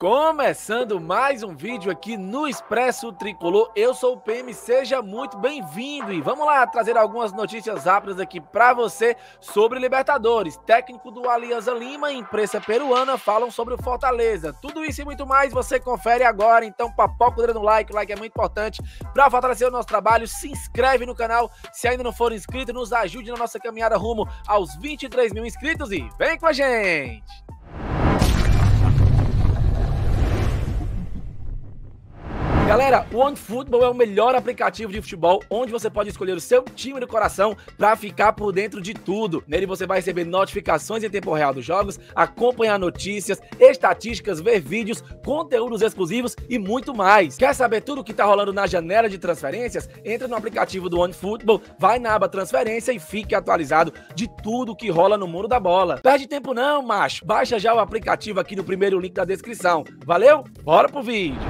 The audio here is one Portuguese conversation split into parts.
Começando mais um vídeo aqui no Expresso Tricolor, eu sou o PM, seja muito bem-vindo e vamos lá trazer algumas notícias rápidas aqui para você sobre Libertadores. Técnico do Alianza Lima e imprensa peruana falam sobre o Fortaleza. Tudo isso e muito mais você confere agora, então papoca o dedo no like, o like é muito importante para fortalecer o nosso trabalho. Se inscreve no canal se ainda não for inscrito, nos ajude na nossa caminhada rumo aos 23 mil inscritos e vem com a gente! Galera, o OneFootball é o melhor aplicativo de futebol onde você pode escolher o seu time do coração para ficar por dentro de tudo. Nele você vai receber notificações em tempo real dos jogos, acompanhar notícias, estatísticas, ver vídeos, conteúdos exclusivos e muito mais. Quer saber tudo o que está rolando na janela de transferências? Entra no aplicativo do OneFootball, vai na aba Transferência e fique atualizado de tudo que rola no mundo da bola. Perde tempo não, macho. Baixa já o aplicativo aqui no primeiro link da descrição. Valeu? Bora pro vídeo.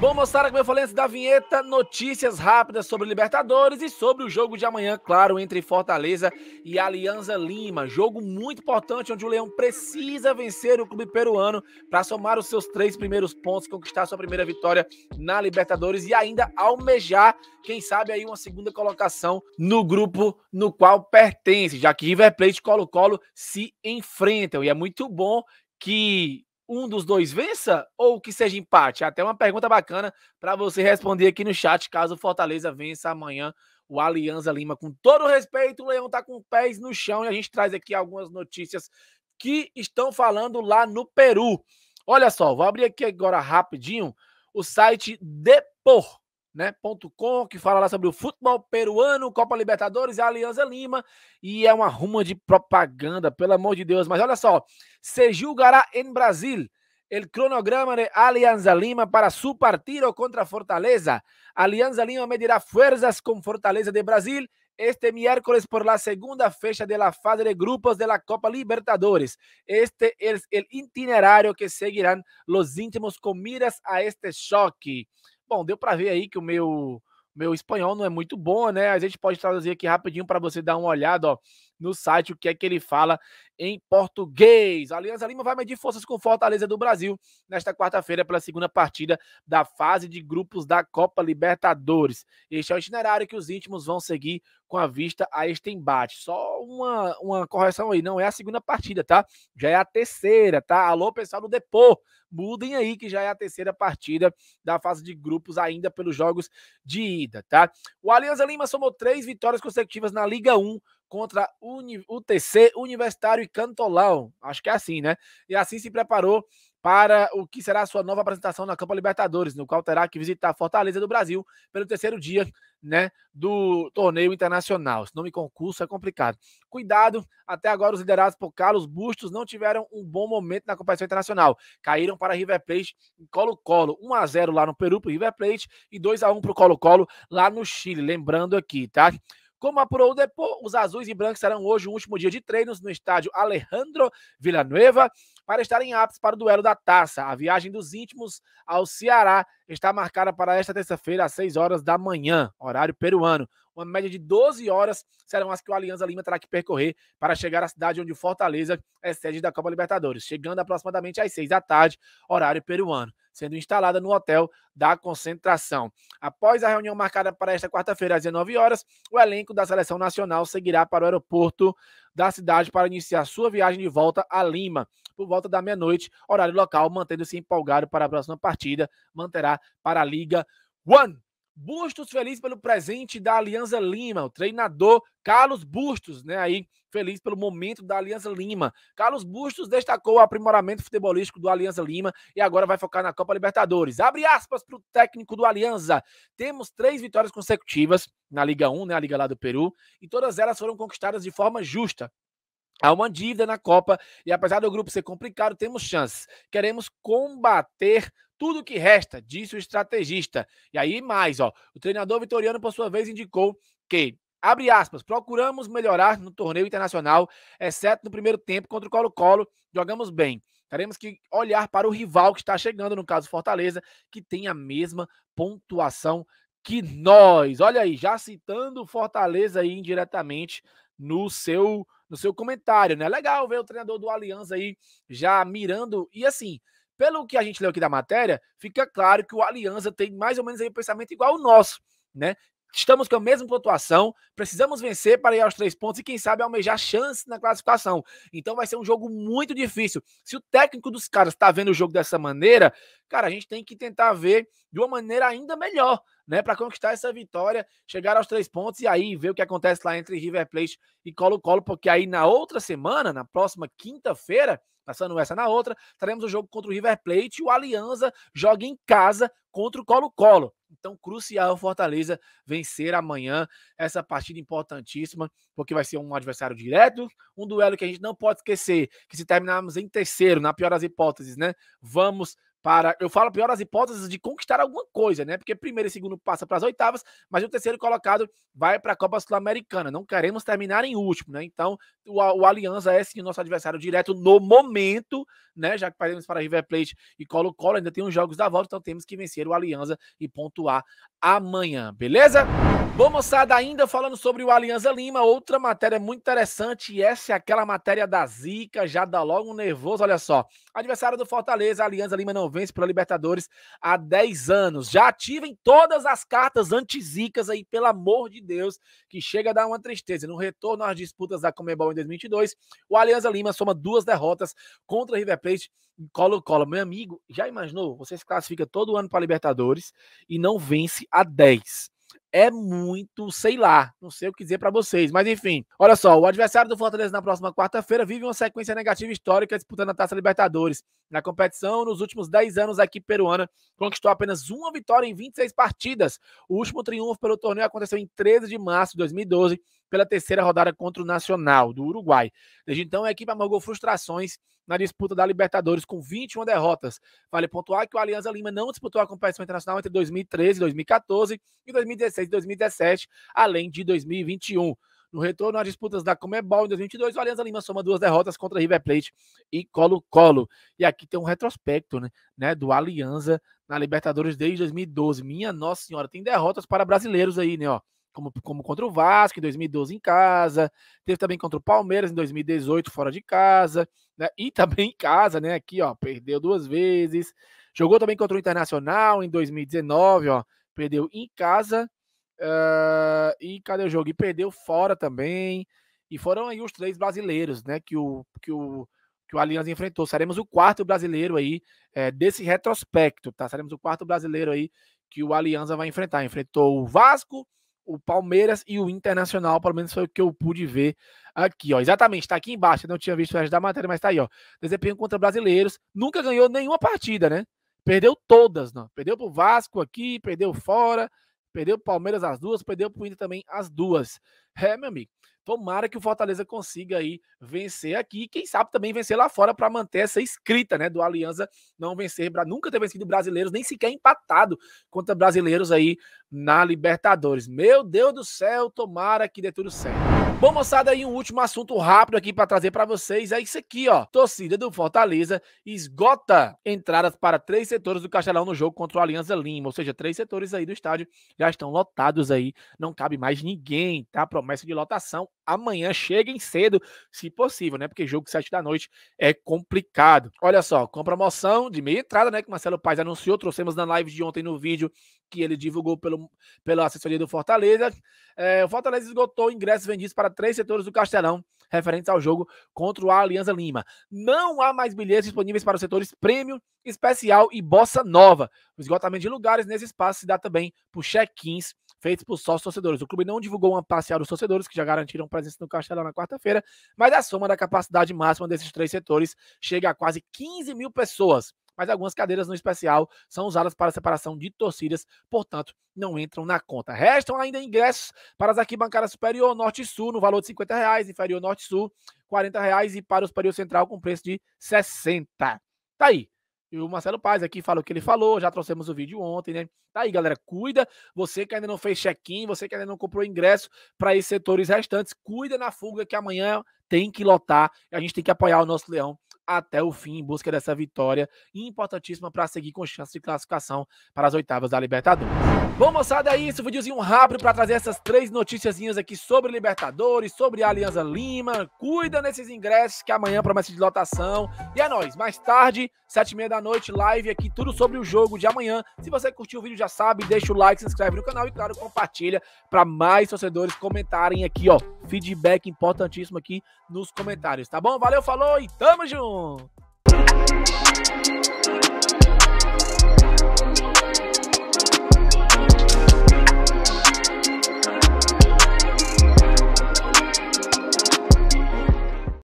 Bom, moçada, como eu falei antes da vinheta, notícias rápidas sobre Libertadores e sobre o jogo de amanhã, claro, entre Fortaleza e Alianza Lima. Jogo muito importante onde o Leão precisa vencer o clube peruano para somar os seus três primeiros pontos, conquistar sua primeira vitória na Libertadores e ainda almejar, quem sabe, aí uma segunda colocação no grupo no qual pertence, já que River Plate e Colo-Colo se enfrentam. E é muito bom que um dos dois vença ou que seja empate? Até uma pergunta bacana para você responder aqui no chat, caso o Fortaleza vença amanhã o Alianza Lima. Com todo respeito, o Leão está com pés no chão e a gente traz aqui algumas notícias que estão falando lá no Peru. Olha só, vou abrir aqui agora rapidinho o site Depor né, .com, que fala lá sobre o futebol peruano, Copa Libertadores e Alianza Lima, e é uma ruma de propaganda, pelo amor de Deus. Mas olha só, se julgará em Brasil o cronograma de Alianza Lima para su partido contra Fortaleza. Alianza Lima medirá forças com Fortaleza de Brasil este miércoles por la segunda fecha de la fase de grupos de la Copa Libertadores. Este es o itinerario que seguirán los íntimos com miras a este choque. Bom, deu para ver aí que o meu meu espanhol não é muito bom, né? A gente pode traduzir aqui rapidinho para você dar uma olhada, ó no site o que é que ele fala em português. A Alianza Lima vai medir forças com Fortaleza do Brasil nesta quarta-feira pela segunda partida da fase de grupos da Copa Libertadores. Este é o itinerário que os íntimos vão seguir com a vista a este embate. Só uma, uma correção aí, não é a segunda partida, tá? Já é a terceira, tá? Alô, pessoal do Depô, mudem aí que já é a terceira partida da fase de grupos ainda pelos jogos de ida, tá? O Alianza Lima somou três vitórias consecutivas na Liga 1 contra Uni, UTC Universitário e Cantolão. Acho que é assim, né? E assim se preparou para o que será a sua nova apresentação na Copa Libertadores, no qual terá que visitar a Fortaleza do Brasil pelo terceiro dia, né, do torneio internacional. não nome concurso é complicado. Cuidado, até agora os liderados por Carlos Bustos não tiveram um bom momento na competição internacional. Caíram para River Plate em Colo-Colo, 1 a 0 lá no Peru para River Plate e 2 a 1 para o Colo-Colo lá no Chile, lembrando aqui, tá? Como apurou o Depô, os azuis e brancos serão hoje o último dia de treinos no estádio Alejandro Villanueva para estarem aptos para o duelo da taça. A viagem dos íntimos ao Ceará está marcada para esta terça-feira, às 6 horas da manhã, horário peruano. Uma média de 12 horas serão as que o Alianza Lima terá que percorrer para chegar à cidade onde o Fortaleza é sede da Copa Libertadores, chegando aproximadamente às 6 da tarde, horário peruano, sendo instalada no hotel da concentração. Após a reunião marcada para esta quarta-feira, às 19 horas, o elenco da seleção nacional seguirá para o aeroporto da cidade para iniciar sua viagem de volta a Lima, por volta da meia-noite, horário local, mantendo-se empolgado para a próxima partida, manterá para a Liga One. Bustos feliz pelo presente da Aliança Lima, o treinador Carlos Bustos, né, aí feliz pelo momento da Aliança Lima. Carlos Bustos destacou o aprimoramento futebolístico do Aliança Lima e agora vai focar na Copa Libertadores. Abre aspas para o técnico do Aliança. Temos três vitórias consecutivas na Liga 1, né, a Liga lá do Peru, e todas elas foram conquistadas de forma justa. Há uma dívida na Copa e apesar do grupo ser complicado, temos chances. Queremos combater tudo que resta, disse o estrategista. E aí mais, ó, o treinador vitoriano por sua vez indicou que abre aspas, procuramos melhorar no torneio internacional, exceto no primeiro tempo contra o Colo-Colo, jogamos bem. Teremos que olhar para o rival que está chegando, no caso Fortaleza, que tem a mesma pontuação que nós. Olha aí, já citando Fortaleza aí indiretamente no seu no seu comentário, né? Legal ver o treinador do Aliança aí já mirando e assim, pelo que a gente leu aqui da matéria, fica claro que o Aliança tem mais ou menos aí um pensamento igual o nosso, né? Estamos com a mesma pontuação, precisamos vencer para ir aos três pontos e, quem sabe, almejar chance na classificação. Então vai ser um jogo muito difícil. Se o técnico dos caras está vendo o jogo dessa maneira, cara, a gente tem que tentar ver de uma maneira ainda melhor, né? Para conquistar essa vitória, chegar aos três pontos e aí ver o que acontece lá entre River Plate e Colo-Colo, porque aí na outra semana, na próxima quinta-feira, passando essa na outra, teremos o jogo contra o River Plate e o Alianza joga em casa contra o Colo-Colo. Então, crucial Fortaleza vencer amanhã essa partida importantíssima, porque vai ser um adversário direto, um duelo que a gente não pode esquecer, que se terminarmos em terceiro, na pior das hipóteses, né? Vamos para, eu falo pior as hipóteses de conquistar alguma coisa, né? Porque primeiro e segundo passa para as oitavas, mas o terceiro colocado vai para a Copa Sul-Americana. Não queremos terminar em último, né? Então, o, o Aliança é sim o nosso adversário direto no momento, né? Já que perdemos para River Plate e Colo-Colo, ainda tem uns jogos da volta, então temos que vencer o Aliança e pontuar amanhã, beleza? Bom, moçada, ainda falando sobre o Aliança Lima, outra matéria muito interessante, essa é aquela matéria da zica, já dá logo um nervoso, olha só. Adversário do Fortaleza, Aliança Lima não para pela Libertadores há 10 anos. Já ativem todas as cartas antizicas aí, pelo amor de Deus, que chega a dar uma tristeza. No retorno às disputas da Comebol em 2022, o Alianza Lima soma duas derrotas contra River Plate e Colo-Colo. Meu amigo, já imaginou? Você se classifica todo ano para Libertadores e não vence há 10 é muito, sei lá, não sei o que dizer para vocês, mas enfim. Olha só, o adversário do Fortaleza na próxima quarta-feira vive uma sequência negativa histórica disputando a Taça Libertadores. Na competição, nos últimos 10 anos, a equipe peruana conquistou apenas uma vitória em 26 partidas. O último triunfo pelo torneio aconteceu em 13 de março de 2012, pela terceira rodada contra o Nacional do Uruguai. Desde então, a equipe amargou frustrações na disputa da Libertadores com 21 derrotas. Vale pontuar que o Alianza Lima não disputou a competição internacional entre 2013, 2014 e 2016 e 2017, além de 2021. No retorno às disputas da Comebol em 2022, o Alianza Lima soma duas derrotas contra River Plate e Colo-Colo. E aqui tem um retrospecto né, né, do Alianza na Libertadores desde 2012. Minha Nossa Senhora, tem derrotas para brasileiros aí, né? Ó como, como contra o Vasco em 2012 em casa, teve também contra o Palmeiras em 2018 fora de casa, né? e também em casa, né? Aqui, ó, perdeu duas vezes. Jogou também contra o Internacional em 2019, ó, perdeu em casa. Uh, e cadê o jogo? E perdeu fora também. E foram aí os três brasileiros, né? Que o, que o, que o Allianz enfrentou. Seremos o quarto brasileiro aí é, desse retrospecto, tá? Seremos o quarto brasileiro aí que o Alianza vai enfrentar. Enfrentou o Vasco, o Palmeiras e o Internacional, pelo menos foi o que eu pude ver aqui, ó. Exatamente, tá aqui embaixo, né? eu não tinha visto o resto da matéria, mas tá aí, ó. Desempenho contra brasileiros, nunca ganhou nenhuma partida, né? Perdeu todas, não. Perdeu pro Vasco aqui, perdeu fora, perdeu pro Palmeiras as duas, perdeu pro Inter também as duas. É, meu amigo. Tomara que o Fortaleza consiga aí vencer aqui, quem sabe também vencer lá fora para manter essa escrita, né, do Aliança não vencer, nunca ter vencido brasileiros, nem sequer empatado contra brasileiros aí na Libertadores. Meu Deus do céu, tomara que dê tudo certo. Bom, moçada, aí um último assunto rápido aqui para trazer para vocês é isso aqui, ó. Torcida do Fortaleza esgota entradas para três setores do Castelão no jogo contra o Alianza Lima, ou seja, três setores aí do estádio já estão lotados aí, não cabe mais ninguém, tá? Promessa de lotação. Amanhã cheguem cedo, se possível, né? Porque jogo sete da noite é complicado. Olha só, com promoção de meia entrada, né, que Marcelo Paes anunciou, trouxemos na live de ontem no vídeo que ele divulgou pelo, pela assessoria do Fortaleza. É, o Fortaleza esgotou ingressos vendidos para três setores do Castelão, referentes ao jogo contra o Alianza Lima. Não há mais bilhetes disponíveis para os setores Prêmio, Especial e Bossa Nova. O esgotamento de lugares nesse espaço se dá também por check-ins feitos por sócios torcedores. O clube não divulgou uma parcial dos torcedores, que já garantiram presença no Castelão na quarta-feira, mas a soma da capacidade máxima desses três setores chega a quase 15 mil pessoas mas algumas cadeiras no especial são usadas para separação de torcidas, portanto, não entram na conta. Restam ainda ingressos para as arquibancadas superior, norte e sul, no valor de 50 reais, inferior norte e sul, 40 reais, e para o superior central com preço de 60. Tá aí. E o Marcelo Paz aqui fala o que ele falou, já trouxemos o vídeo ontem, né? Tá aí, galera, cuida. Você que ainda não fez check-in, você que ainda não comprou ingresso para esses setores restantes, cuida na fuga que amanhã tem que lotar. A gente tem que apoiar o nosso leão até o fim em busca dessa vitória importantíssima para seguir com chance de classificação para as oitavas da Libertadores. Bom, moçada, é isso. Um videozinho rápido para trazer essas três noticiazinhas aqui sobre Libertadores, sobre a Alianza Lima. Cuida nesses ingressos que amanhã é promessa de lotação. E é nóis. Mais tarde, sete e meia da noite, live aqui, tudo sobre o jogo de amanhã. Se você curtiu o vídeo, já sabe, deixa o like, se inscreve no canal e, claro, compartilha para mais torcedores comentarem aqui, ó, feedback importantíssimo aqui nos comentários, tá bom? Valeu, falou e tamo junto!